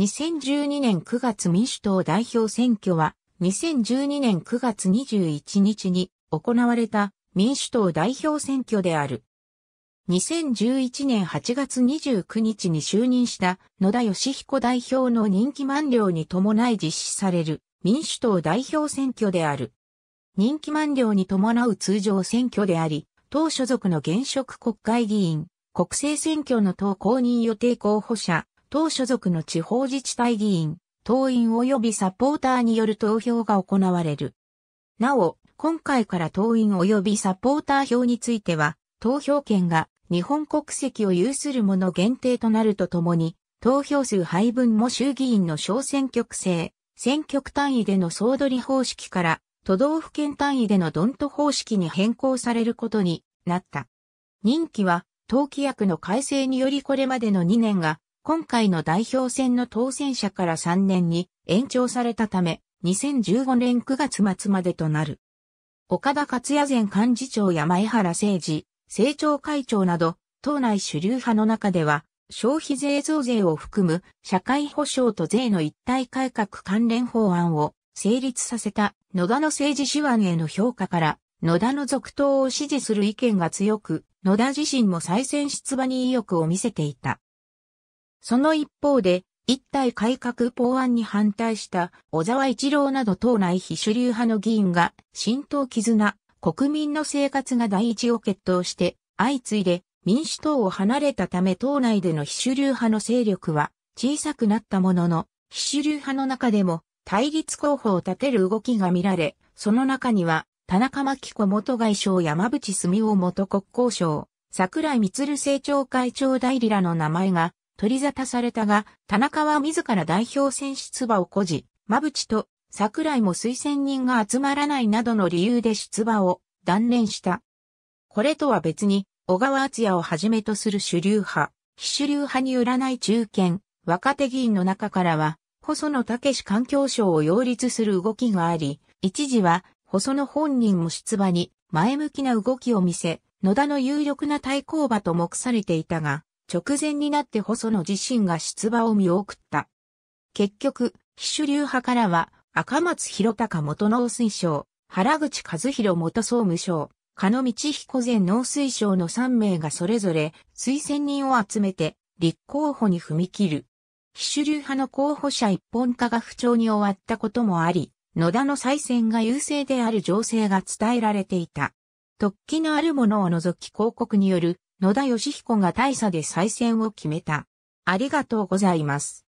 2012年9月民主党代表選挙は、2012年9月21日に行われた民主党代表選挙である。2011年8月29日に就任した野田義彦代表の任期満了に伴い実施される民主党代表選挙である。任期満了に伴う通常選挙であり、党所属の現職国会議員、国政選挙の党公認予定候補者、党所属の地方自治体議員、党員及びサポーターによる投票が行われる。なお、今回から党員及びサポーター票については、投票権が日本国籍を有する者限定となるとともに、投票数配分も衆議院の小選挙区制、選挙区単位での総取り方式から都道府県単位でのドント方式に変更されることになった。任期は党規約の改正によりこれまでの2年が今回の代表選の当選者から3年に延長されたため、2015年9月末までとなる。岡田克也前幹事長や前原誠二、政調会長など、党内主流派の中では、消費税増税を含む社会保障と税の一体改革関連法案を成立させた野田の政治手腕への評価から、野田の続投を支持する意見が強く、野田自身も再選出馬に意欲を見せていた。その一方で、一体改革法案に反対した小沢一郎など党内非主流派の議員が、新党絆、国民の生活が第一を決闘して、相次いで民主党を離れたため党内での非主流派の勢力は小さくなったものの、非主流派の中でも対立候補を立てる動きが見られ、その中には、田中真紀子元外相山淵澄夫元国交省、桜井光政調会長代理らの名前が取り沙汰されたが、田中は自ら代表選出馬を誇示、馬淵と桜井も推薦人が集まらないなどの理由で出馬を断念した。これとは別に、小川敦也をはじめとする主流派、非主流派に占い中堅、若手議員の中からは、細野武史環境省を擁立する動きがあり、一時は細野本人も出馬に前向きな動きを見せ、野田の有力な対抗馬と目されていたが、直前になって細野自身が出馬を見送った。結局、非主流派からは、赤松博隆元農水省、原口和弘元総務省、加野道彦前農水省の3名がそれぞれ推薦人を集めて立候補に踏み切る。非主流派の候補者一本化が不調に終わったこともあり、野田の再選が優勢である情勢が伝えられていた。突起のあるものを除き広告による野田義彦が大差で再選を決めた。ありがとうございます。